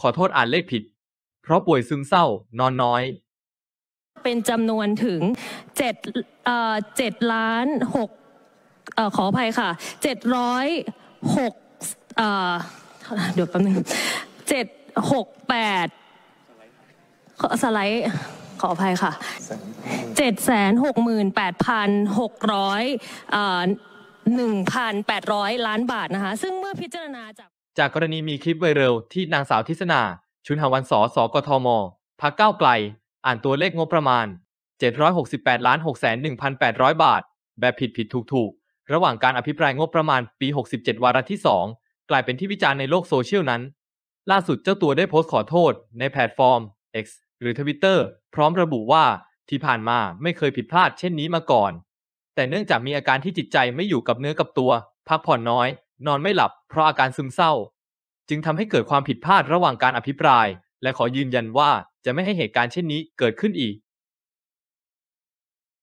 ขอโทษอ่านเลขผิด เพราะป่วยซึมเศร้านอนน้อย เป็นจำนวนถึงเจ็ดเจ็ดล้านหกขออภัยค่ะเจ็ดร้อยหกเดี๋ยวแป๊บนึงเจ็ดหกแปดสไลด์ขออภัยค่ะเจ็ดแสนหกหมื่นแปดพันหกร้อยหนึ่งพันแปดร้อยล้านบาทนะคะซึ่งเมื่อพิจารณาจากจากกรณีมีคลิปไวรัลที่นางสาวทิศนา ชุนหวันสอสกทมพักก้าวไกล อ่านตัวเลขงบประมาณ 768ล้าน6,1,800 บาท แบบผิดผิดถูกถูกระหว่างการอภิปรายงบประมาณปี 67 วาระที่ 2 กลายเป็นที่วิจารณ์ในโลกโซเชียลนั้น ล่าสุดเจ้าตัวได้โพสต์ขอโทษ ในแพลตฟอร์ม X หรือทวิตเตอร์ พร้อมระบุว่าที่ผ่านมาไม่เคยผิดพลาดเช่นนี้มาก่อน แต่เนื่องจากมีอาการที่จิตใจไม่อยู่กับเนื้อกับตัว พักผ่อนน้อยนอนไม่หลับ เพราะอาการซึมเศร้า จึงทำให้เกิดความผิดพลาดระหว่างการอภิปราย และขอยืนยันว่าจะไม่ให้เหตุการณ์เช่นนี้เกิดขึ้นอีก